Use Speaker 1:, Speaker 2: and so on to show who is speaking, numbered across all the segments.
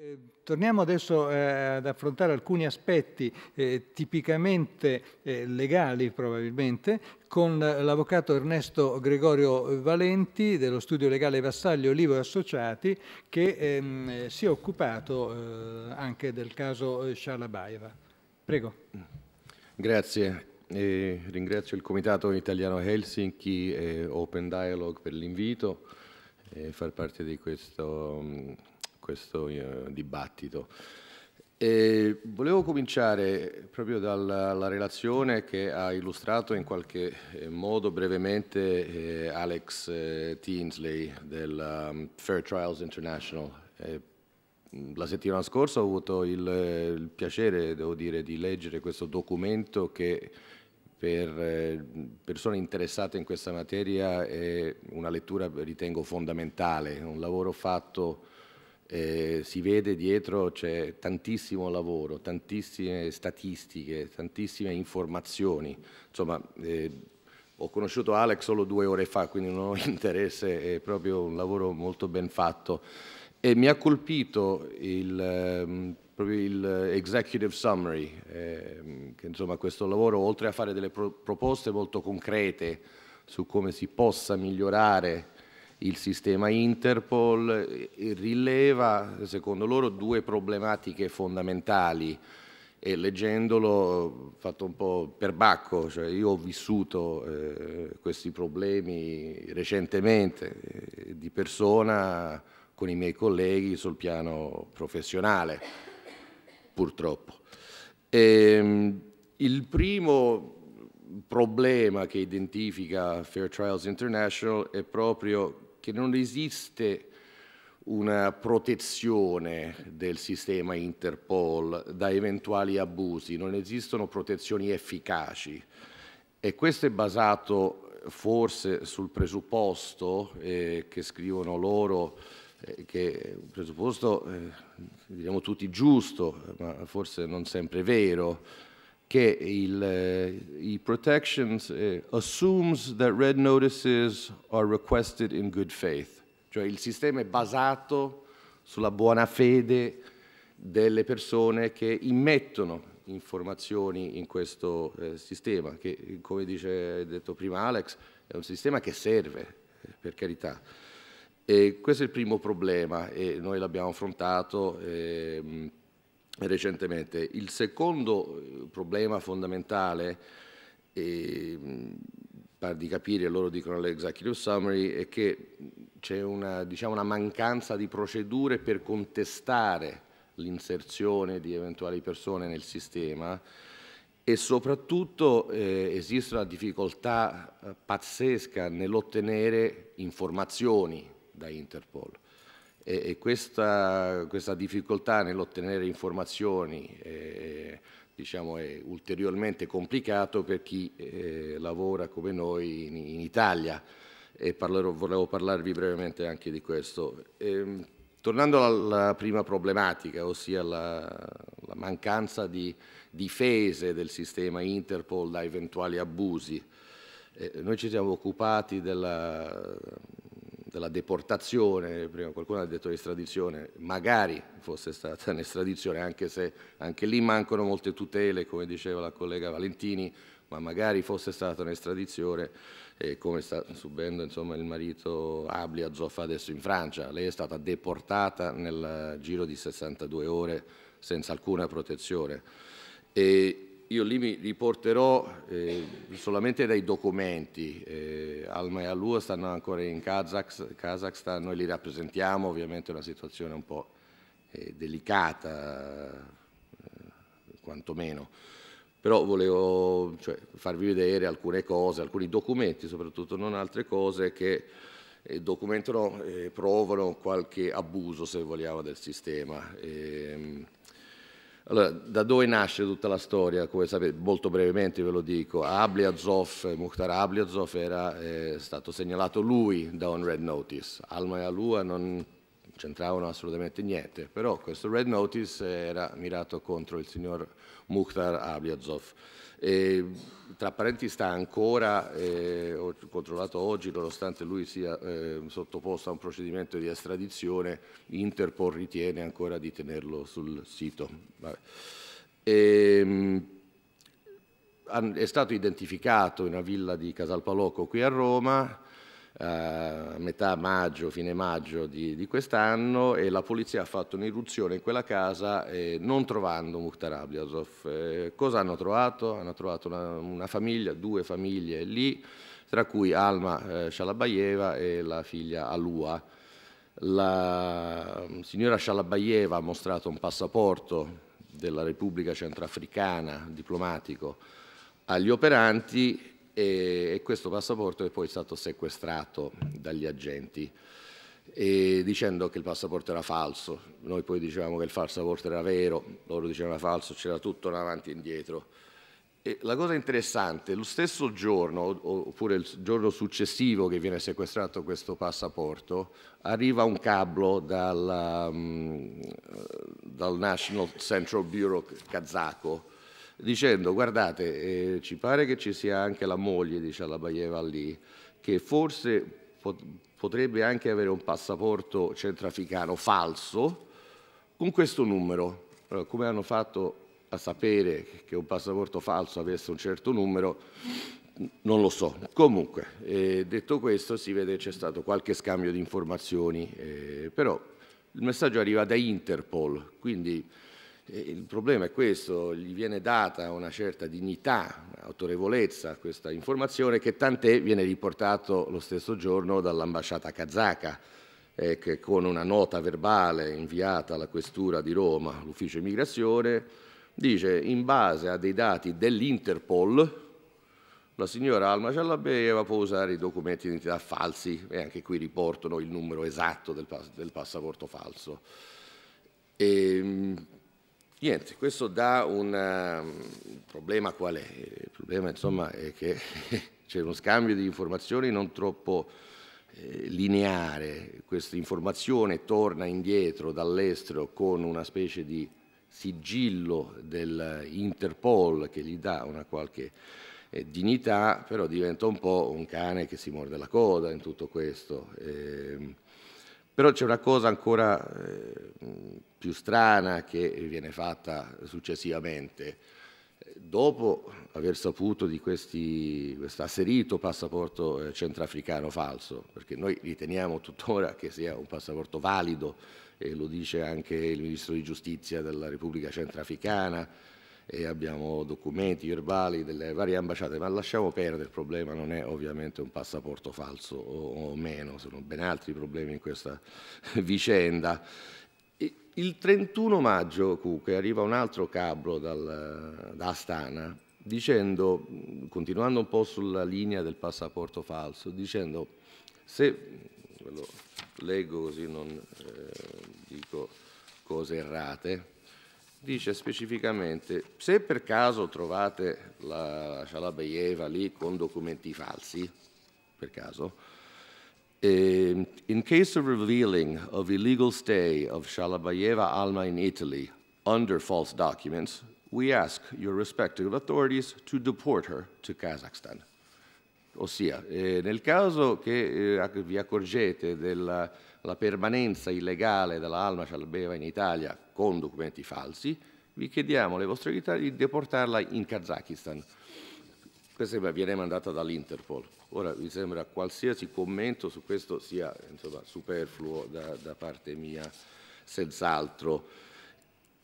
Speaker 1: Eh, torniamo adesso eh, ad affrontare alcuni aspetti eh, tipicamente eh, legali probabilmente con l'avvocato Ernesto Gregorio Valenti dello studio legale Vassaglio Olivo e Associati che ehm, si è occupato eh, anche del caso eh, Shalabaeva. Prego. Grazie. E ringrazio il Comitato Italiano Helsinki e Open Dialogue per l'invito e far parte di questo questo eh, dibattito. E volevo cominciare proprio dalla relazione che ha illustrato in qualche eh, modo brevemente eh, Alex Tinsley del um, Fair Trials International. Mm, la settimana scorsa ho avuto il, piacere, devo dire, di leggere questo documento che per persone interessate in questa materia è una lettura, ritengo, fondamentale, un lavoro fatto eh, si vede dietro c'è tantissimo lavoro, tantissime statistiche, tantissime informazioni. Insomma, eh, ho conosciuto Alex solo due ore fa, quindi non ho interesse, è proprio un lavoro molto ben fatto. E mi ha colpito il, ehm, proprio il executive summary, ehm, che insomma questo lavoro, oltre a fare delle pro proposte molto concrete su come si possa migliorare il sistema Interpol eh, rileva, secondo loro, due problematiche fondamentali e leggendolo fatto un po' perbacco, cioè io ho vissuto eh, questi problemi recentemente eh, di persona con i miei colleghi sul piano professionale, purtroppo. E, ehm, il primo problema che identifica Fair Trials International è proprio che non esiste una protezione del sistema Interpol da eventuali abusi, non esistono protezioni efficaci e questo è basato forse sul presupposto eh, che scrivono loro, eh, che è un presupposto eh, diciamo tutti giusto, ma forse non sempre vero, che il, eh, i protections eh, assumes that red notices are requested in good faith, cioè il sistema è basato sulla buona fede delle persone che immettono informazioni in questo eh, sistema, che come dice detto prima Alex, è un sistema che serve, per carità. E questo è il primo problema e noi l'abbiamo affrontato. Eh, recentemente. Il secondo eh, problema fondamentale e, eh, par di capire, loro dicono all'executive summary, è che c'è una, diciamo, una mancanza di procedure per contestare l'inserzione di eventuali persone nel sistema e soprattutto eh, esiste una difficoltà eh, pazzesca nell'ottenere informazioni da Interpol. E, e questa, questa, difficoltà nell'ottenere informazioni eh, diciamo, è ulteriormente complicato per chi eh, lavora come noi in, in Italia e parlerò, volevo parlarvi brevemente anche di questo. E, ehm, tornando alla prima problematica, ossia la, la, mancanza di difese del sistema Interpol da eventuali abusi, eh, noi ci siamo occupati della, della deportazione, prima qualcuno ha detto estradizione, magari fosse stata un'estradizione, anche se anche lì mancano molte tutele, come diceva la collega Valentini, ma magari fosse stata un'estradizione, eh, come sta subendo insomma, il marito Ablia Zoffa adesso in Francia. Lei è stata deportata nel giro di 62 ore senza alcuna protezione. E io lì mi riporterò eh, solamente dai documenti, eh, Alma e Alua stanno ancora in Kazakh, Kazakhstan, noi li rappresentiamo, ovviamente è una situazione un po' eh, delicata, eh, quantomeno, però volevo cioè, farvi vedere alcune cose, alcuni documenti soprattutto, non altre cose che eh, documentano e eh, provano qualche abuso, se vogliamo, del sistema. E, ehm, allora, da dove nasce tutta la storia? Come sapete, molto brevemente ve lo dico, Ablyazov, Mukhtar Ablyazov era eh, stato segnalato lui da un red notice, Alma e Alua non c'entravano assolutamente niente, però questo red notice era mirato contro il signor Mukhtar Ablyazov. E, tra parentesi sta ancora, eh, ho controllato oggi, nonostante lui sia eh, sottoposto a un procedimento di estradizione, Interpol ritiene ancora di tenerlo sul sito. E, ehm, è stato identificato in una villa di Casalpalocco qui a Roma, a metà maggio, fine maggio di, di quest'anno e la polizia ha fatto un'irruzione in quella casa eh, non trovando Mukhtar Ablyazov. Eh, cosa hanno trovato? Hanno trovato una, una, famiglia, due famiglie lì, tra cui Alma eh, Shalabayeva e la figlia Alua. La signora Shalabayeva ha mostrato un passaporto della Repubblica Centrafricana diplomatico agli operanti e, e questo passaporto è poi stato sequestrato dagli agenti dicendo che il passaporto era falso. Noi poi dicevamo che il passaporto era vero, loro dicevano era falso, c'era tutto un avanti e indietro. E la cosa interessante, lo stesso giorno, oppure il giorno successivo che viene sequestrato questo passaporto, arriva un cablo dal, um, dal National Central Bureau kazako dicendo guardate eh, ci pare che ci sia anche la moglie di Cialabayeva lì che forse pot potrebbe anche avere un passaporto centrafricano falso con questo numero. Allora, come hanno fatto a sapere che un passaporto falso avesse un certo numero? Non lo so. Comunque, eh, detto questo, si vede c'è stato qualche scambio di informazioni, eh, però il messaggio arriva da Interpol, quindi il problema è questo, gli viene data una certa dignità, autorevolezza a questa informazione che tant'è viene riportato lo stesso giorno dall'ambasciata kazaka eh, che con una nota verbale inviata alla questura di Roma, l'ufficio immigrazione, dice in base a dei dati dell'Interpol la signora Alma Ciallabeva può usare i documenti di identità falsi e anche qui riportano il numero esatto del, pass del passaporto falso. E, ehm, Niente, questo dà un ehm, problema qual è? Il problema insomma, è che c'è uno scambio di informazioni non troppo eh, lineare, questa informazione torna indietro dall'estero con una specie di sigillo dell'Interpol che gli dà una qualche eh, dignità, però diventa un po' un cane che si morde la coda in tutto questo. Eh, però c'è una cosa ancora eh, più strana che viene fatta successivamente. Dopo aver saputo di questo asserito passaporto eh, centrafricano falso, perché noi riteniamo tuttora che sia un passaporto valido, e lo dice anche il Ministro di Giustizia della Repubblica Centrafricana, e abbiamo documenti verbali delle varie ambasciate, ma lasciamo perdere, il problema non è ovviamente un passaporto falso o, o meno, sono ben altri problemi in questa vicenda. E il 31 maggio Cuche arriva un altro cabro dal, da Astana dicendo, continuando un po' sulla linea del passaporto falso, dicendo se, ve lo leggo così non eh, dico cose errate, dice specificamente se per caso trovate la Shalabayeva lì con documenti falsi, per caso, ehm, in case of revealing of illegal stay of Shalabayeva Alma in Italy under false documents, we ask your respective authorities to deport her to Kazakhstan. Ossia, eh, nel caso che eh, vi accorgete della permanenza illegale della Alma Cialbeva in Italia con documenti falsi, vi chiediamo alle vostre autorità di deportarla in Kazakistan. Questa viene mandata dall'Interpol. Ora mi sembra qualsiasi commento su questo sia insomma, superfluo da, da parte mia, senz'altro.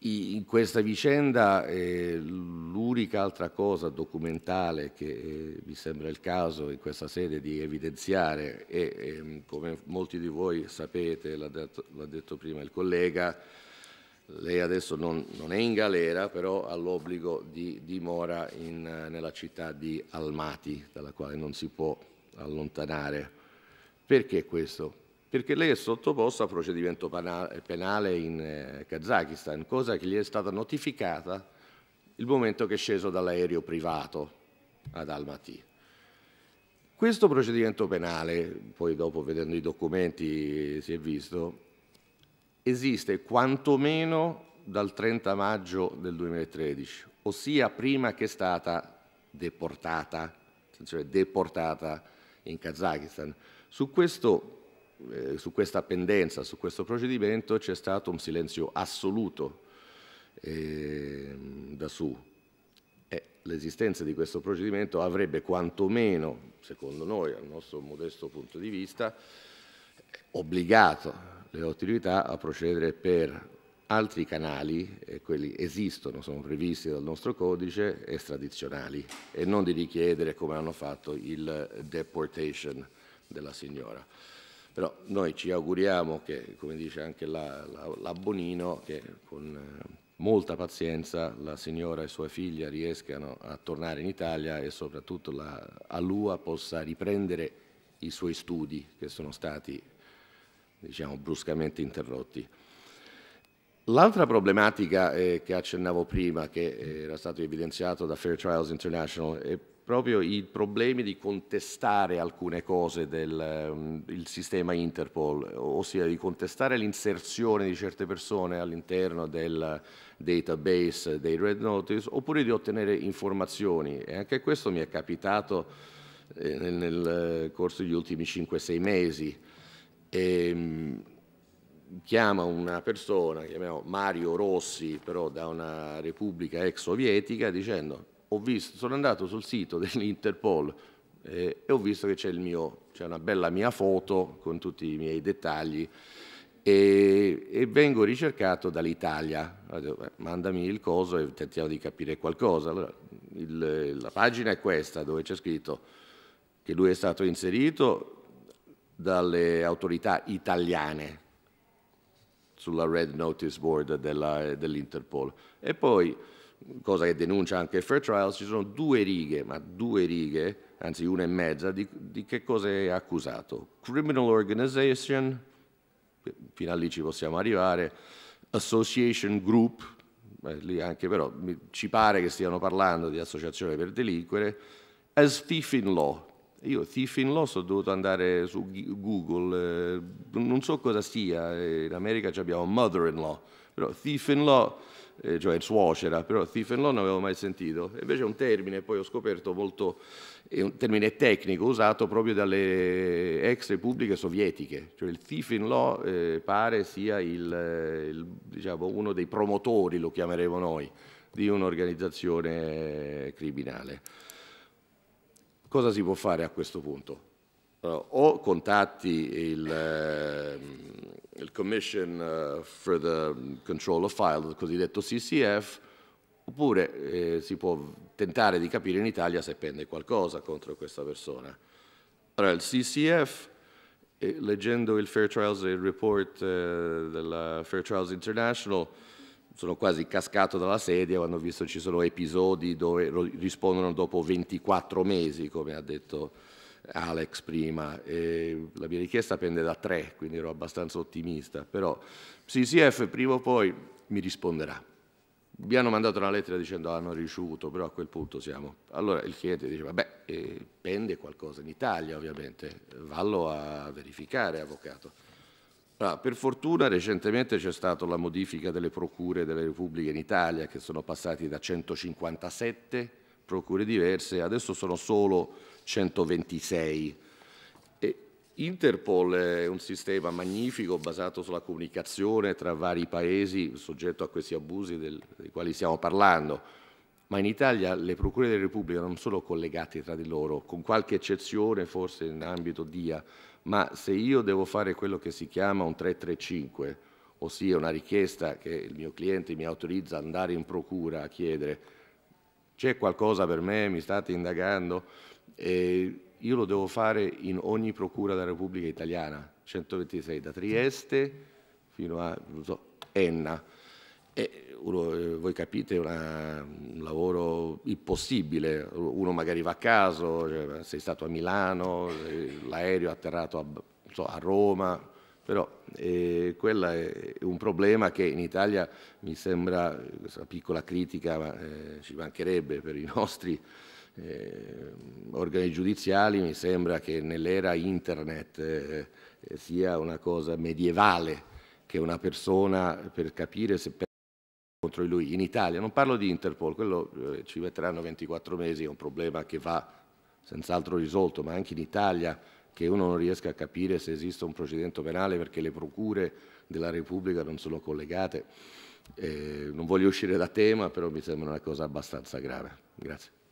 Speaker 1: In questa vicenda eh, l'unica altra cosa documentale che eh, mi sembra il caso in questa sede di evidenziare è, eh, come molti di voi sapete, l'ha detto, detto, prima il collega, lei adesso non, non è in galera, però ha l'obbligo di dimora in, eh, nella città di Almati, dalla quale non si può allontanare. Perché questo? perché lei è sottoposta a procedimento penale in eh, Kazakistan, cosa che gli è stata notificata il momento che è sceso dall'aereo privato ad Almaty. Questo procedimento penale, poi dopo vedendo i documenti si è visto, esiste quantomeno dal 30 maggio del 2013, ossia prima che è stata deportata, cioè deportata in Kazakistan. Su questo eh, su questa pendenza, su questo procedimento c'è stato un silenzio assoluto eh, da su. Eh, l'esistenza di questo procedimento avrebbe quantomeno, secondo noi, al nostro modesto punto di vista, obbligato le autorità a procedere per altri canali, e quelli esistono, sono previsti dal nostro codice, estradizionali e non di richiedere come hanno fatto il deportation della signora però noi ci auguriamo che, come dice anche la, la, la Bonino, che con eh, molta pazienza la signora e sua figlia riescano a tornare in Italia e soprattutto la Alua possa riprendere i suoi studi che sono stati diciamo, bruscamente interrotti. L'altra problematica eh, che accennavo prima, che eh, era stato evidenziato da Fair Trials International, è proprio i problemi di contestare alcune cose del um, sistema Interpol, ossia di contestare l'inserzione di certe persone all'interno del database dei Red Notice oppure di ottenere informazioni e anche questo mi è capitato eh, nel, nel, corso degli ultimi 5-6 mesi. E, ehm, chiama una persona, chiamiamo Mario Rossi, però da una repubblica ex sovietica, dicendo visto, sono andato sul sito dell'Interpol eh, e ho visto che c'è il mio, c'è una bella mia foto con tutti i miei dettagli e, e vengo ricercato dall'Italia. Mandami il coso e tentiamo di capire qualcosa. Allora, il, la pagina è questa dove c'è scritto che lui è stato inserito dalle autorità italiane sulla red notice board dell'Interpol. e poi cosa che denuncia anche il Fair Trials, ci sono due righe, ma due righe, anzi una e mezza, di, di che cosa è accusato. Criminal organization, fino a lì ci possiamo arrivare, association group, beh, lì anche però mi, ci pare che stiano parlando di associazione per delinquere, as thief in law. Io thief in law sono dovuto andare su Google, eh, non so cosa sia, in America abbiamo mother in law, però thief in law eh, cioè suocera, però Stephen Law non avevo mai sentito. Invece è un termine, poi ho scoperto molto, è un termine tecnico usato proprio dalle ex repubbliche sovietiche, cioè il Stephen Law eh, pare sia il, eh, il, diciamo, uno dei promotori, lo chiameremo noi, di un'organizzazione eh, criminale. Cosa si può fare a questo punto? o contatti il, ehm, il Commission eh, for the Control of File, il cosiddetto CCF, oppure eh, si può tentare di capire in Italia se pende qualcosa contro questa persona. Allora, il CCF, eh, leggendo il Fair Trials Report eh, della Fair Trials International, sono quasi cascato dalla sedia quando ho visto ci sono episodi dove rispondono dopo 24 mesi, come ha detto Alex prima, e la mia richiesta pende da tre, quindi ero abbastanza ottimista, però CCF prima o poi mi risponderà. Mi hanno mandato una lettera dicendo ah, hanno ricevuto, però a quel punto siamo. Allora il cliente dice vabbè, eh, pende qualcosa in Italia ovviamente, vallo a verificare, avvocato. Allora, ah, per fortuna recentemente c'è stata la modifica delle procure delle repubbliche in Italia che sono passati da 157 procure diverse, adesso sono solo 126. E Interpol è un sistema magnifico basato sulla comunicazione tra vari paesi, soggetto a questi abusi del, dei quali stiamo parlando, ma in Italia le procure della Repubblica non sono collegate tra di loro, con qualche eccezione forse in ambito DIA, ma se io devo fare quello che si chiama un 335, ossia una richiesta che il mio cliente mi autorizza ad andare in procura a chiedere, c'è qualcosa per me, mi state indagando, eh, io lo devo fare in ogni procura della Repubblica Italiana, 126, da Trieste fino a so, Enna. E uno, eh, voi capite, è un lavoro impossibile, uno magari va a caso, cioè, sei stato a Milano, eh, l'aereo è atterrato a, so, a Roma, però eh, quello è un problema che in Italia mi sembra, questa piccola critica, ma eh, ci mancherebbe per i nostri eh, organi giudiziali, mi sembra che nell'era internet eh, eh, sia una cosa medievale che una persona per capire se contro di lui in Italia, non parlo di Interpol, quello eh, ci metteranno 24 mesi, è un problema che va senz'altro risolto, ma anche in Italia che uno non riesca a capire se esiste un procedimento penale perché le procure della Repubblica non sono collegate. Eh, non voglio uscire da tema, però mi sembra una cosa abbastanza grave. Grazie.